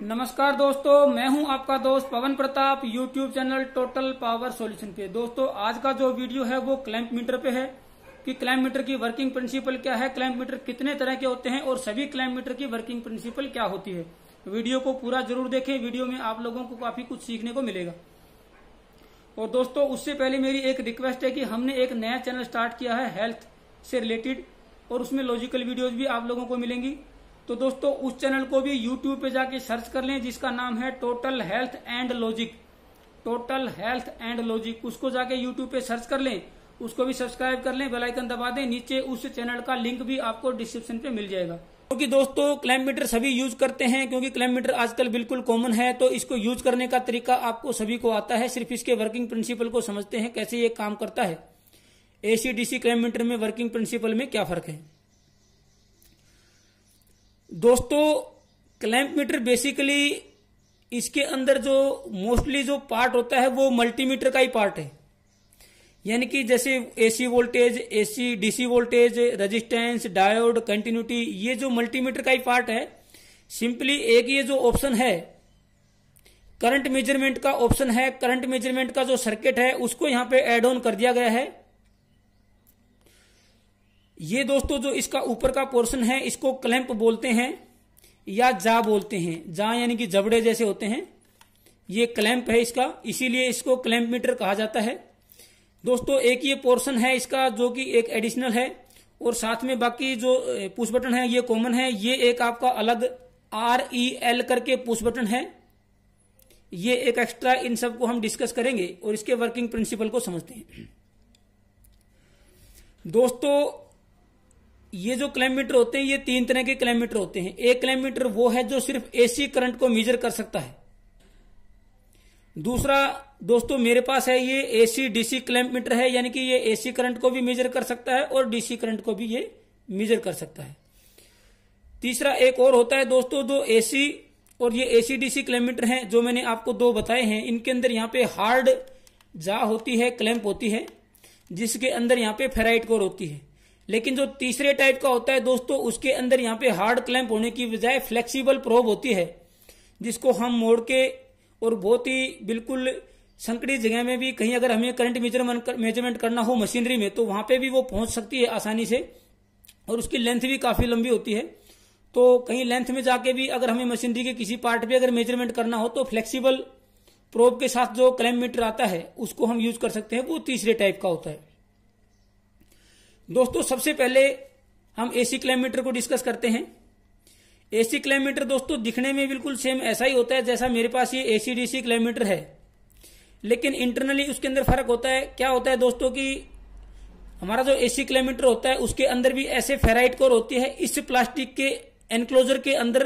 नमस्कार दोस्तों मैं हूं आपका दोस्त Pawan Pratap YouTube channel total power solution पे दोस्तों आज का जो वीडियो है वो क्लैंप मीटर पे है कि क्लैंप मीटर की वर्किंग प्रिंसिपल क्या है क्लैंप मीटर कितने तरह के होते हैं और सभी क्लैंप मीटर की वर्किंग प्रिंसिपल क्या होती है वीडियो को पूरा जरूर देखें वीडियो में आप लोगों को काफी कुछ सीखने को मिलेगा और दोस्तों उससे पहले मेरी एक रिक्वेस्ट है कि हमने एक नया चैनल स्टार्ट किया है हेल्थ से रिलेटेड और उसमें लॉजिकल वीडियोज भी आप लोगों को मिलेंगी तो दोस्तों उस चैनल को भी यूट्यूब पे जाके सर्च कर लें जिसका नाम है total health and logic total health and logic उसको जाके यूट्यूब पे सर्च कर लें उसको भी सब्सक्राइब कर लें बेलाइकन दबा दें नीचे उस चैनल का लिंक भी आपको डिस्क्रिप्शन पे मिल जाएगा क्योंकि दोस्तों क्लाइमीटर मीटर सभी यूज करते हैं क्योंकि क्लाइमीटर मीटर आजकल बिल्कुल कॉमन है तो इसको यूज करने का तरीका आपको सभी को आता है सिर्फ इसके वर्किंग प्रिंसिपल को समझते हैं कैसे ये काम करता है एसीडीसी डीसी मीटर में वर्किंग प्रिंसिपल में क्या फर्क है दोस्तों क्लैंप मीटर बेसिकली इसके अंदर जो मोस्टली जो पार्ट होता है वो मल्टीमीटर का ही पार्ट है यानी कि जैसे AC voltage AC DC voltage resistance diode continuity ये जो मल्टीमीटर का ही पार्ट है सिंपली एक ये जो ऑप्शन है करंट मेजरमेंट का ऑप्शन है करंट मेजरमेंट का जो सर्किट है उसको यहां पे एड ऑन कर दिया गया है ये दोस्तों जो इसका ऊपर का पोर्शन है इसको क्लैंप बोलते हैं या जा बोलते हैं जा यानी कि जबड़े जैसे होते हैं ये क्लैंप है इसका इसीलिए इसको क्लैंप मीटर कहा जाता है दोस्तों एक ये पोर्शन है इसका जो कि एक एडिशनल है और साथ में बाकी जो पुश बटन है ये कॉमन है ये एक आपका अलग आर ई एल करके पुश बटन है ये एक एक्स्ट्रा इन सब को हम डिस्कस करेंगे और इसके वर्किंग प्रिंसिपल को समझते हैं दोस्तों ये जो क्लाइमीटर होते हैं ये तीन तरह के क्लाइमीटर होते हैं एक क्लाइमीटर वो है जो सिर्फ एसी करंट को मेजर कर सकता है दूसरा दोस्तों मेरे पास है ये एसी डीसी क्लाइमीटर है यानी कि ये एसी करंट को भी मेजर कर सकता है और डीसी करंट को भी ये मेजर कर सकता है तीसरा एक और होता है दोस्तों जो एसी और ये एसी डीसी क्लाइमीटर है जो मैंने आपको दो बताए हैं इनके अंदर यहाँ पे हार्ड जा होती है क्लैम्प होती है जिसके अंदर यहाँ पे फेराइट कोर होती है लेकिन जो तीसरे टाइप का होता है दोस्तों उसके अंदर यहाँ पे हार्ड क्लैंप होने की बजाय फ्लेक्सिबल प्रोब होती है जिसको हम मोड़ के और बहुत ही बिल्कुल संकड़ी जगह में भी कहीं अगर हमें करंट मेजरमेंट करना हो मशीनरी में तो वहां पे भी वो पहुंच सकती है आसानी से और उसकी लेंथ भी काफी लंबी होती है तो कहीं लेंथ में जाके भी अगर हमें मशीनरी के किसी पार्ट पे अगर मेजरमेंट करना हो तो फ्लेक्सिबल प्रोब के साथ जो क्लैम मीटर आता है उसको हम यूज कर सकते हैं वो तीसरे टाइप का होता है दोस्तों सबसे पहले हम एसी क्लाइमीटर को डिस्कस करते हैं एसी क्लाइमीटर दोस्तों दिखने में बिल्कुल सेम ऐसा ही होता है जैसा मेरे पास ये एसी डीसी क्लाइमीटर है लेकिन इंटरनली उसके अंदर फर्क होता है क्या होता है दोस्तों कि हमारा जो एसी क्लाइमीटर होता है उसके अंदर भी ऐसे फेराइट कोर होती है इस प्लास्टिक के एनक्लोजर के अंदर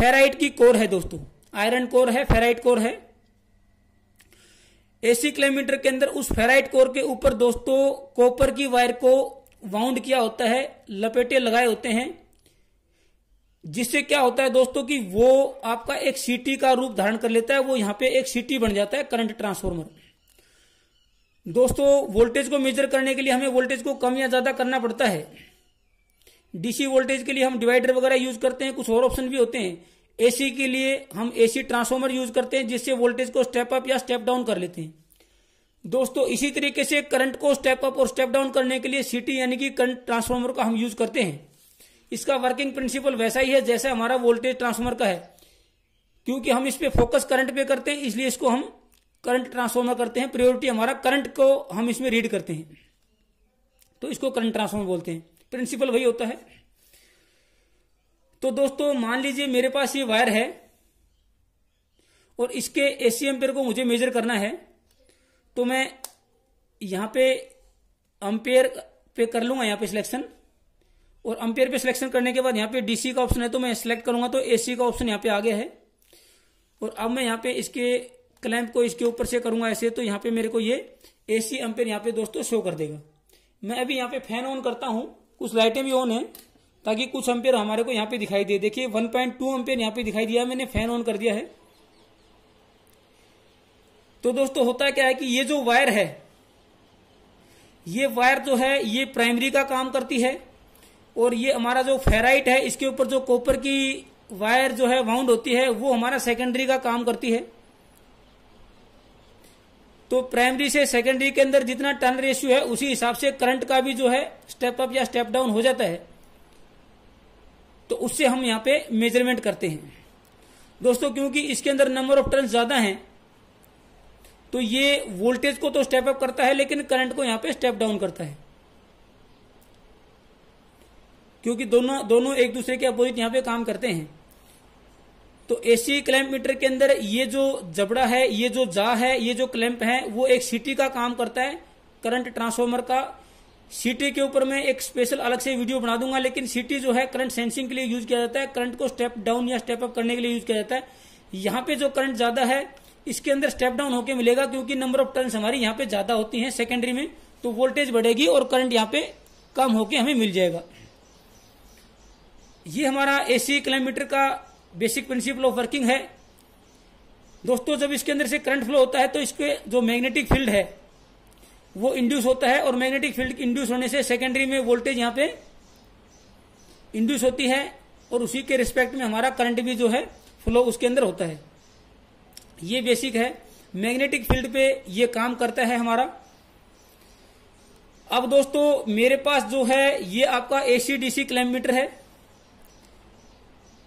फेराइट की कोर है दोस्तों आयरन कोर है फेराइट कोर है एसी क्लाइमीटर के अंदर उस फेराइट कोर के ऊपर दोस्तों कॉपर की वायर को वाउंड किया होता है लपेटे लगाए होते हैं जिससे क्या होता है दोस्तों कि वो आपका एक सीटी का रूप धारण कर लेता है वो यहां पे एक सीटी बन जाता है करंट ट्रांसफॉर्मर दोस्तों वोल्टेज को मेजर करने के लिए हमें वोल्टेज को कम या ज्यादा करना पड़ता है डीसी वोल्टेज के लिए हम डिवाइडर वगैरह यूज करते हैं कुछ और ऑप्शन भी होते हैं एसी के लिए हम एसी ट्रांसफॉर्मर यूज करते हैं जिससे वोल्टेज को स्टेप अप या स्टेप डाउन कर लेते हैं दोस्तों इसी तरीके से करंट को स्टेप अप और स्टेप डाउन करने के लिए सीटी यानी कि करंट ट्रांसफार्मर का हम यूज करते हैं इसका वर्किंग प्रिंसिपल वैसा ही है जैसा हमारा वोल्टेज ट्रांसफार्मर का है क्योंकि हम इस पर फोकस करंट पे करते हैं इसलिए इसको हम करंट ट्रांसफार्मर करते हैं प्रियोरिटी हमारा करंट को हम इसमें रीड करते हैं तो इसको करंट ट्रांसफार्मर बोलते हैं प्रिंसिपल वही होता है तो दोस्तों मान लीजिए मेरे पास ये वायर है और इसके एसीएम पेयर को मुझे मेजर करना है तो मैं यहां पे अंपेयर पे कर लूंगा यहां पे सिलेक्शन और अंपेयर पे सिलेक्शन करने के बाद यहाँ पे डीसी का ऑप्शन है तो मैं सिलेक्ट करूंगा तो एसी का ऑप्शन यहाँ पे आ गया है और अब मैं यहाँ पे इसके क्लैंप को इसके ऊपर से करूंगा ऐसे तो यहाँ पे मेरे को ये एसी अंपेयर यहाँ पे दोस्तों शो कर देगा मैं अभी यहाँ पे फैन ऑन करता हूँ कुछ लाइटें भी ऑन है ताकि कुछ अंपेयर हमारे को यहाँ पे दिखाई दे देखिए वन पॉइंट टू अंपेयर यहाँ पे दिखाई दिया मैंने फैन ऑन कर दिया है तो दोस्तों होता क्या है कि ये जो वायर है ये वायर जो है ये प्राइमरी का काम करती है और ये हमारा जो फेराइट है इसके ऊपर जो कॉपर की वायर जो है वाउंड होती है वो हमारा सेकेंडरी का काम करती है तो प्राइमरी से सेकेंडरी के अंदर जितना टर्न रेशियो है उसी हिसाब से करंट का भी जो है स्टेप अप या स्टेप डाउन हो जाता है तो उससे हम यहां पे मेजरमेंट करते हैं दोस्तों क्योंकि इसके अंदर नंबर ऑफ टर्न ज्यादा हैं तो ये वोल्टेज को तो स्टेप अप करता है लेकिन करंट को यहां पे स्टेप डाउन करता है क्योंकि दोनों दोनों एक दूसरे के अपोजिट यहां पे काम करते हैं तो एसी क्लैम्प मीटर के अंदर ये जो जबड़ा है ये जो जा है ये जो क्लैम्प है वो एक सीटी का काम करता है करंट ट्रांसफॉर्मर का सीटी के ऊपर मैं एक स्पेशल अलग से वीडियो बना दूंगा लेकिन सीटी जो है करंट सेंसिंग के लिए यूज किया जाता है करंट को स्टेप डाउन या स्टेप अप करने के लिए यूज किया जाता है यहां पे जो करंट ज्यादा है इसके अंदर स्टेप डाउन होकर मिलेगा क्योंकि नंबर ऑफ टर्न हमारी यहाँ पे ज्यादा होती है सेकेंडरी में तो वोल्टेज बढ़ेगी और करंट यहाँ पे कम होके हमें मिल जाएगा ये हमारा एसी किलोमीटर का बेसिक प्रिंसिपल ऑफ वर्किंग है दोस्तों जब इसके अंदर से करंट फ्लो होता है तो इसके जो मैग्नेटिक फील्ड है वो इंड्यूस होता है और मैग्नेटिक फील्ड इंड्यूस होने से सेकेंडरी में वोल्टेज यहां पे इंड्यूस होती है और उसी के रिस्पेक्ट में हमारा करंट भी जो है फ्लो उसके अंदर होता है ये बेसिक है मैग्नेटिक फील्ड पे ये काम करता है हमारा अब दोस्तों मेरे पास जो है ये आपका एसी डीसी किलोमीटर है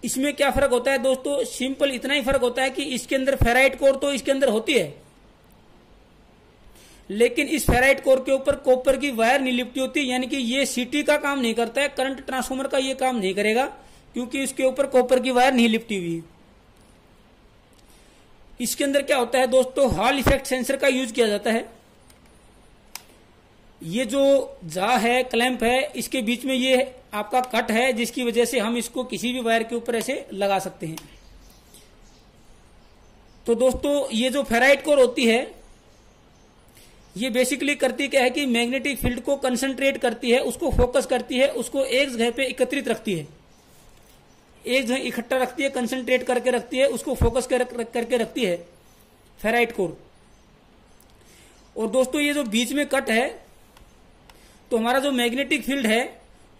इसमें क्या फर्क होता है दोस्तों सिंपल इतना ही फर्क होता है कि इसके अंदर फेराइट कोर तो इसके अंदर होती है लेकिन इस फेराइट कोर के ऊपर कॉपर की वायर नहीं लिपटी होती यानी कि ये सीटी का काम नहीं करता है करंट ट्रांसफॉर्मर का ये काम नहीं करेगा क्योंकि इसके ऊपर कॉपर की वायर नहीं लिपटी हुई है इसके अंदर क्या होता है दोस्तों हॉल इफेक्ट सेंसर का यूज किया जाता है ये जो जा है क्लैंप है इसके बीच में ये आपका कट है जिसकी वजह से हम इसको किसी भी वायर के ऊपर ऐसे लगा सकते हैं तो दोस्तों ये जो फेराइट कोर होती है ये बेसिकली करती क्या है कि मैग्नेटिक फील्ड को कंसंट्रेट करती है उसको फोकस करती है उसको एक जगह पे एकत्रित रखती है एक जो इकट्ठा रखती है कंसंट्रेट करके रखती है उसको फोकस कर, कर, करके रखती है फेराइट कोर और दोस्तों ये जो बीच में कट है तो हमारा जो मैग्नेटिक फील्ड है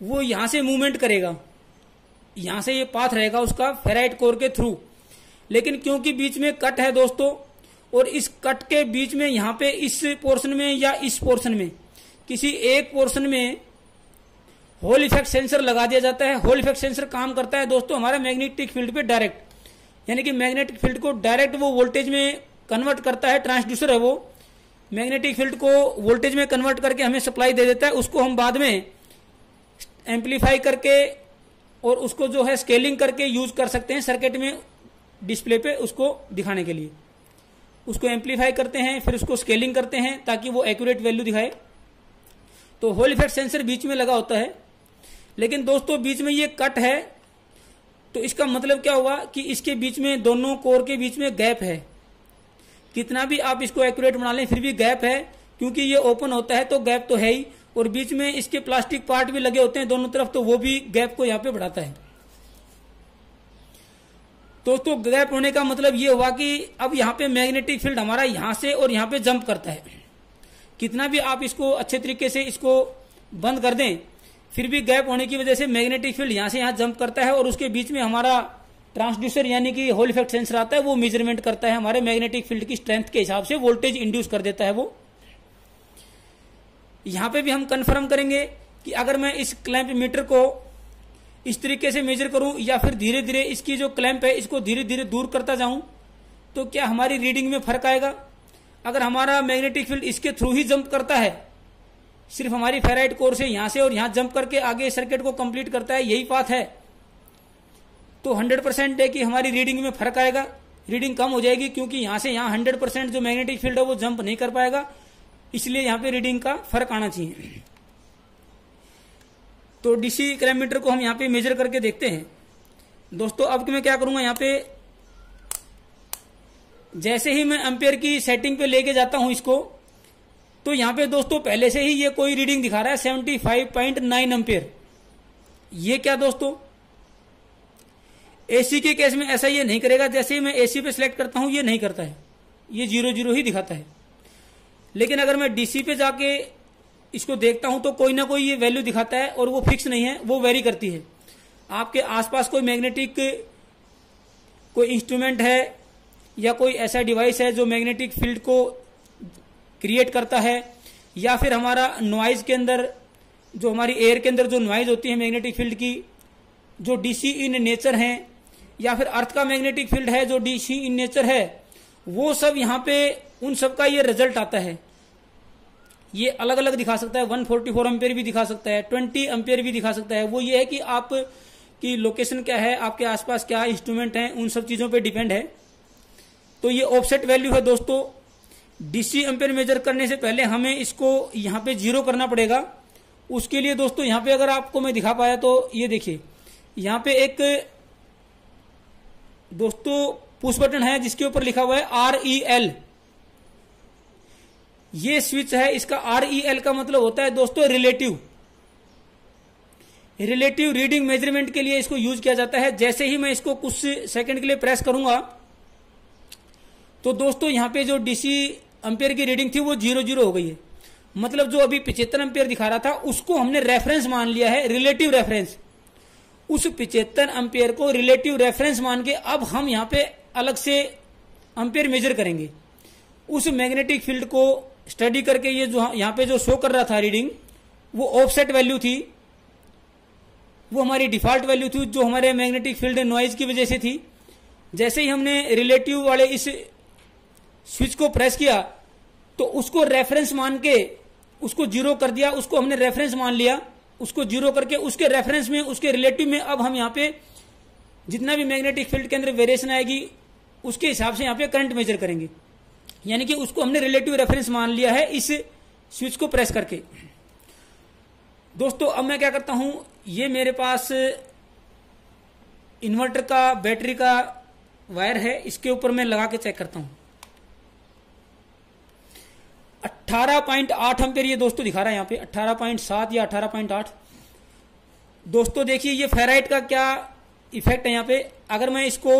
वो यहां से मूवमेंट करेगा यहां से ये पाथ रहेगा उसका फेराइट कोर के थ्रू लेकिन क्योंकि बीच में कट है दोस्तों और इस कट के बीच में यहां पे इस पोर्शन में या इस पोर्शन में किसी एक पोर्शन में होल इफेक्ट सेंसर लगा दिया जाता है होल इफेक्ट सेंसर काम करता है दोस्तों हमारे मैग्नेटिक फील्ड पे डायरेक्ट यानी कि मैग्नेटिक फील्ड को डायरेक्ट वो वोल्टेज में कन्वर्ट करता है ट्रांसड्यूसर है वो मैग्नेटिक फील्ड को वोल्टेज में कन्वर्ट करके हमें सप्लाई दे देता है उसको हम बाद में एम्पलीफाई करके और उसको जो है स्केलिंग करके यूज कर सकते हैं सर्किट में डिस्प्ले पे उसको दिखाने के लिए उसको एम्पलीफाई करते हैं फिर उसको स्केलिंग करते हैं ताकि वो एक्यूरेट वैल्यू दिखाए तो होल इफेक्ट सेंसर बीच में लगा होता है लेकिन दोस्तों बीच में ये कट है तो इसका मतलब क्या हुआ कि इसके बीच में दोनों कोर के बीच में गैप है कितना भी आप इसको एक्यूरेट बना लें फिर भी गैप है क्योंकि ये ओपन होता है तो गैप तो है ही और बीच में इसके प्लास्टिक पार्ट भी लगे होते हैं दोनों तरफ तो वो भी गैप को यहाँ पे बढ़ाता है दोस्तों तो गैप होने का मतलब ये हुआ कि अब यहां पे मैग्नेटिक फील्ड हमारा यहां से और यहां पे जंप करता है कितना भी आप इसको अच्छे तरीके से इसको बंद कर दें फिर भी गैप होने की वजह से मैग्नेटिक फील्ड यहां से यहां जंप करता है और उसके बीच में हमारा ट्रांसड्यूसर यानी कि होल इफेक्ट सेंसर आता है वो मेजरमेंट करता है हमारे मैग्नेटिक फील्ड की स्ट्रेंथ के हिसाब से वोल्टेज इंड्यूस कर देता है वो यहां पे भी हम कंफर्म करेंगे कि अगर मैं इस क्लैंप मीटर को इस तरीके से मेजर करूं या फिर धीरे धीरे इसकी जो क्लैंप है इसको धीरे धीरे दूर करता जाऊं तो क्या हमारी रीडिंग में फर्क आएगा अगर हमारा मैग्नेटिक फील्ड इसके थ्रू ही जंप करता है सिर्फ हमारी फेराइट कोर से यहां से और यहां जंप करके आगे सर्किट को कंप्लीट करता है यही बात है तो 100 परसेंट है कि हमारी रीडिंग में फर्क आएगा रीडिंग कम हो जाएगी क्योंकि यहां से यहां 100 परसेंट जो मैग्नेटिक फील्ड है वो जंप नहीं कर पाएगा इसलिए यहां पे रीडिंग का फर्क आना चाहिए तो डीसी किलोमीटर को हम यहां पे मेजर करके देखते हैं दोस्तों अब मैं क्या करूंगा यहां पे जैसे ही मैं एम्पेयर की सेटिंग पे लेके जाता हूं इसको तो यहां पे दोस्तों पहले से ही ये कोई रीडिंग दिखा रहा है seventy five point nine ampere ये क्या दोस्तों एसी के केस में ऐसा ये नहीं करेगा जैसे ही मैं एसी पे सिलेक्ट करता हूं ये नहीं करता है ये जीरो जीरो ही दिखाता है लेकिन अगर मैं डीसी पे जाके इसको देखता हूं तो कोई ना कोई ये वैल्यू दिखाता है और वो फिक्स नहीं है वो वेरी करती है आपके आसपास कोई मैग्नेटिक कोई इंस्ट्रूमेंट है या कोई ऐसा डिवाइस है जो मैग्नेटिक फील्ड को क्रिएट करता है या फिर हमारा नॉइज के अंदर जो हमारी एयर के अंदर जो नॉइज होती है मैग्नेटिक फील्ड की जो डीसी इन नेचर है या फिर अर्थ का मैग्नेटिक फील्ड है जो डीसी इन नेचर है वो सब यहाँ पे उन सब का ये रिजल्ट आता है ये अलग अलग दिखा सकता है 144 फोर्टी एम्पेयर भी दिखा सकता है 20 एम्पेयर भी दिखा सकता है वो ये है कि आप की लोकेशन क्या है आपके आसपास क्या इंस्ट्रूमेंट है उन सब चीजों पर डिपेंड है तो ये ऑफसेट वैल्यू है दोस्तों डीसी एम्पेयर मेजर करने से पहले हमें इसको यहाँ पे जीरो करना पड़ेगा उसके लिए दोस्तों यहाँ पे अगर आपको मैं दिखा पाया तो ये देखिए यहाँ पे एक दोस्तों पुश बटन है जिसके ऊपर लिखा हुआ है आर ई एल ये स्विच है इसका आर ई एल का मतलब होता है दोस्तों रिलेटिव रिलेटिव रीडिंग मेजरमेंट के लिए इसको यूज किया जाता है जैसे ही मैं इसको कुछ सेकंड के लिए प्रेस करूंगा तो दोस्तों यहां पे जो डीसी अंपेयर की रीडिंग थी वो जीरो जीरो हो गई है मतलब जो अभी पिछहत्तर अंपेयर दिखा रहा था उसको हमने रेफरेंस मान लिया है रिलेटिव रेफरेंस उस पिछहत्तर अंपेयर को रिलेटिव रेफरेंस मान के अब हम यहां पे अलग से अंपेयर मेजर करेंगे उस मैग्नेटिक फील्ड को स्टडी करके ये जो यहां पे जो शो कर रहा था रीडिंग वो ऑफसेट वैल्यू थी वो हमारी डिफॉल्ट वैल्यू थी जो हमारे मैग्नेटिक फील्ड नॉइज की वजह से थी जैसे ही हमने रिलेटिव वाले इस स्विच को प्रेस किया तो उसको रेफरेंस मान के उसको जीरो कर दिया उसको हमने रेफरेंस मान लिया उसको जीरो करके उसके रेफरेंस में उसके रिलेटिव में अब हम यहाँ पे जितना भी मैग्नेटिक फील्ड के अंदर वेरिएशन आएगी उसके हिसाब से यहाँ पे करंट मेजर करेंगे यानी कि उसको हमने रिलेटिव रेफरेंस मान लिया है इस स्विच को प्रेस करके दोस्तों अब मैं क्या करता हूं ये मेरे पास इन्वर्टर का बैटरी का वायर है इसके ऊपर मैं लगा के चेक करता हूं 18.8 एम्पियर ये दोस्तों दिखा रहा है यहां पे 18.7 या 18.8 दोस्तों देखिए ये फेराइट का क्या इफेक्ट है यहां पे अगर मैं इसको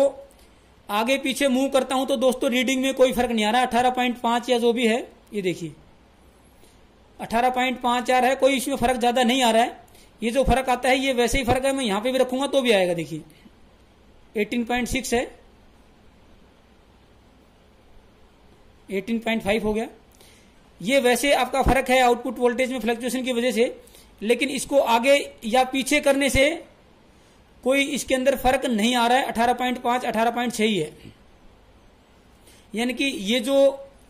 आगे पीछे मूव करता हूं तो दोस्तों रीडिंग में कोई फर्क नहीं आ रहा अठारह पॉइंट पांच या जो भी है ये देखिए अठारह पॉइंट पांच चार है कोई इसमें फर्क ज्यादा नहीं आ रहा है ये जो फर्क आता है ये वैसे ही फर्क है मैं यहां पे भी रखूंगा तो भी आएगा देखिए 18.6 है 18.5 हो गया ये वैसे आपका फर्क है आउटपुट वोल्टेज में फ्लक्चुएशन की वजह से लेकिन इसको आगे या पीछे करने से कोई इसके अंदर फर्क नहीं आ रहा है अठारह पॉइंट पांच अठारह पॉइंट छह ही है यानी कि ये जो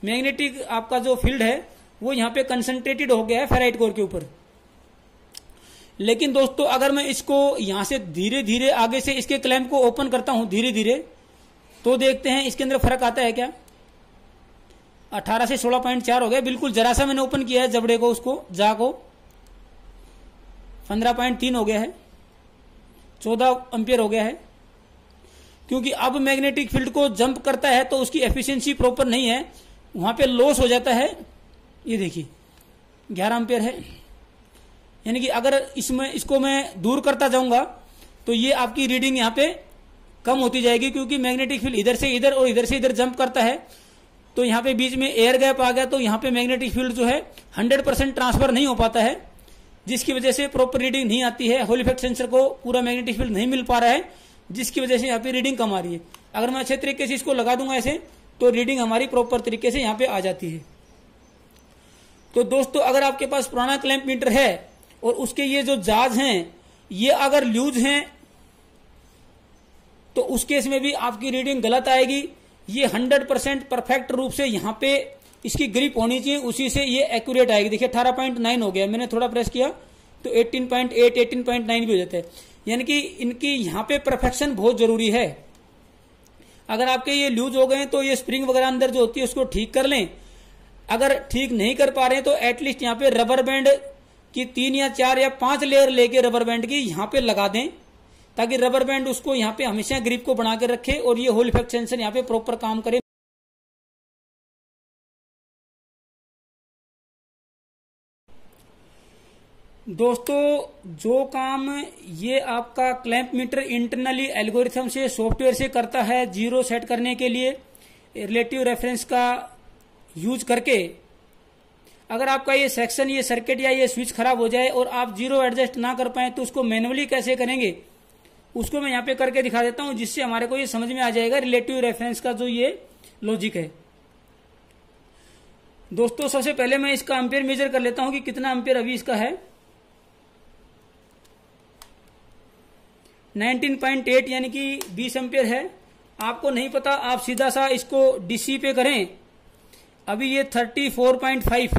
मैग्नेटिक आपका जो फील्ड है वो यहां पे कंसंट्रेटेड हो गया है फेराइट कोर के ऊपर लेकिन दोस्तों अगर मैं इसको यहां से धीरे धीरे आगे से इसके क्लैम्प को ओपन करता हूं धीरे धीरे तो देखते हैं इसके अंदर फर्क आता है क्या अठारह से सोलह पॉइंट चार हो गया बिल्कुल जरा सा मैंने ओपन किया है जबड़े को उसको जा को पंद्रह पॉइंट तीन हो गया है चौदह एम्पियर हो गया है क्योंकि अब मैग्नेटिक फील्ड को जंप करता है तो उसकी एफिशिएंसी प्रॉपर नहीं है वहां पे लॉस हो जाता है ये देखिए ग्यारह एम्पियर है यानी कि अगर इसमें इसको मैं दूर करता जाऊंगा तो ये आपकी रीडिंग यहां पर कम होती जाएगी क्योंकि मैग्नेटिक फील्ड इधर से इधर और इधर से इधर जंप करता है तो यहाँ पे बीच में एयर गैप आ गया तो यहाँ पे मैग्नेटिक फील्ड जो है 100 परसेंट ट्रांसफर नहीं हो पाता है जिसकी वजह से प्रॉपर रीडिंग नहीं आती है होल इफेक्ट सेंसर को पूरा मैग्नेटिक फील्ड नहीं मिल पा रहा है जिसकी वजह से यहाँ पे रीडिंग कम आ रही है अगर मैं अच्छे तरीके से इसको लगा दूंगा ऐसे तो रीडिंग हमारी प्रॉपर तरीके से यहाँ पे आ जाती है तो दोस्तों अगर आपके पास पुराना क्लैंप मीटर है और उसके ये जो जाज हैं ये अगर लूज हैं तो उस केस में भी आपकी रीडिंग गलत आएगी ये हंड्रेड परसेंट परफेक्ट रूप से यहाँ पे इसकी ग्रिप होनी चाहिए उसी से ये एक्यूरेट आएगी देखिए अठारह पॉइंट नाइन हो गया मैंने थोड़ा प्रेस किया तो eighteen point eight eighteen point nine भी हो जाता है यानी कि इनकी यहां पे परफेक्शन बहुत जरूरी है अगर आपके ये लूज हो गए तो ये स्प्रिंग वगैरह अंदर जो होती है उसको ठीक कर लें अगर ठीक नहीं कर पा रहे तो एटलीस्ट यहाँ पे रबर बैंड की तीन या चार या पांच लेयर लेके रबर बैंड की यहां पर लगा दें ताकि रबर बैंड उसको यहाँ पे हमेशा ग्रिप को बनाकर रखे और ये होल इफेक्ट सेंसर यहाँ पे प्रॉपर काम करे दोस्तों जो काम ये आपका क्लैंप मीटर इंटरनली एल्गोरिथम से सॉफ्टवेयर से करता है जीरो सेट करने के लिए रिलेटिव रेफरेंस का यूज करके अगर आपका ये सेक्शन ये सर्किट या ये स्विच खराब हो जाए और आप जीरो एडजस्ट ना कर पाए तो उसको मैनुअली कैसे करेंगे उसको मैं यहाँ पे करके दिखा देता हूँ जिससे हमारे को ये समझ में आ जाएगा रिलेटिव रेफरेंस का जो ये लॉजिक है दोस्तों सबसे पहले मैं इसका अंपेयर मेजर कर लेता हूं कि कितना अंपेयर अभी इसका है 19.8 यानी कि 20 अंपेयर है आपको नहीं पता आप सीधा सा इसको डीसी पे करें अभी ये 34.5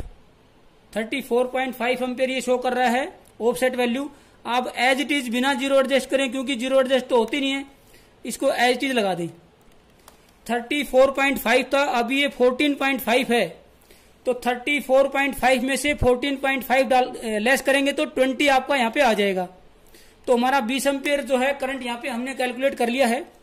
34.5 फोर ये शो कर रहा है ऑफसेट वैल्यू आप एज इट इज बिना जीरो एडजस्ट करें क्योंकि जीरो एडजस्ट तो होती नहीं है इसको एज इट इज लगा दें 34.5 था अब ये 14.5 है तो 34.5 में से 14.5 डाल लेस eh, करेंगे तो 20 आपका यहाँ पे आ जाएगा तो हमारा 20 एम्पेयर जो है करंट यहाँ पे हमने कैलकुलेट कर लिया है